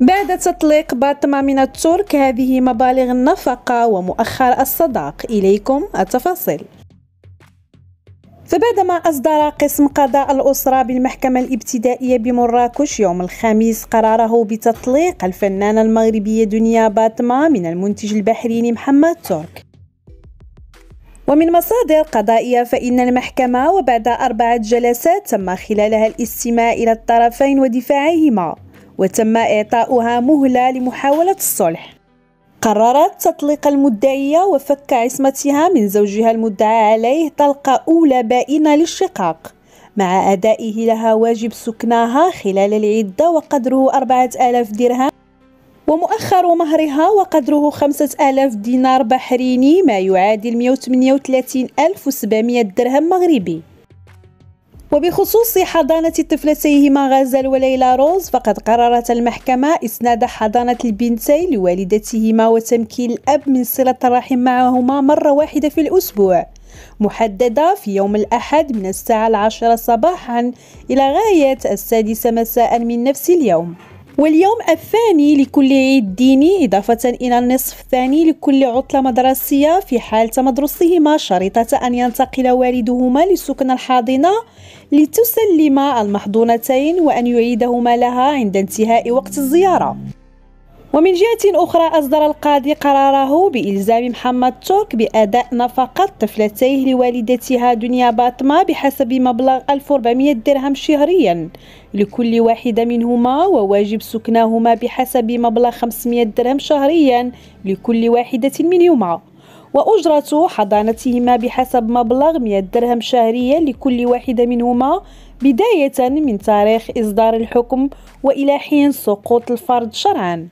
بعد تطليق باطمة من الترك هذه مبالغ النفقة ومؤخر الصداق إليكم التفاصيل فبعدما أصدر قسم قضاء الأسرة بالمحكمة الابتدائية بمراكش يوم الخميس قراره بتطليق الفنانة المغربية دنيا باطمة من المنتج البحريني محمد ترك ومن مصادر قضائية فإن المحكمة وبعد أربعة جلسات تم خلالها الاستماع إلى الطرفين ودفاعهما وتم إعطاؤها مهلة لمحاولة الصلح قررت تطليق المدعية وفك عصمتها من زوجها المدعى عليه طلقة أولى بائنة للشقاق مع أدائه لها واجب سكناها خلال العدة وقدره 4000 درهم ومؤخر مهرها وقدره 5000 دينار بحريني ما يعادل 138 ألف درهم مغربي وبخصوص حضانة طفلتيهما غزال وليلى روز فقد قررت المحكمة إسناد حضانة البنتين لوالدتهما وتمكين الأب من صلة الرحم معهما مرة واحدة في الأسبوع محددة في يوم الأحد من الساعة العاشرة صباحا إلى غاية السادسة مساء من نفس اليوم واليوم الثاني لكل عيد ديني إضافة إلى النصف الثاني لكل عطلة مدرسية في حال تمدرسهما شريطة أن ينتقل والدهما للسكن الحاضنة لتسلم المحضونتين وأن يعيدهما لها عند انتهاء وقت الزيارة ومن جهة أخرى أصدر القاضي قراره بإلزام محمد ترك بأداء نفقة طفلتيه لوالدتها دنيا باطمة بحسب مبلغ 1400 درهم شهريا لكل واحدة منهما وواجب سكناهما بحسب مبلغ 500 درهم شهريا لكل واحدة منهما وأجرة حضانتهما بحسب مبلغ 100 درهم شهريا لكل واحدة منهما بداية من تاريخ إصدار الحكم وإلى حين سقوط الفرد شرعاً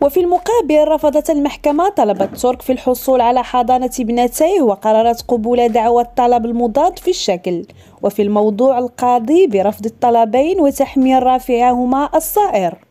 وفي المقابل رفضت المحكمة طلب الترك في الحصول على حضانة ابنتيه وقررت قبول دعوى الطلب المضاد في الشكل وفي الموضوع القاضي برفض الطلبين وتحميل رافعهما الصائر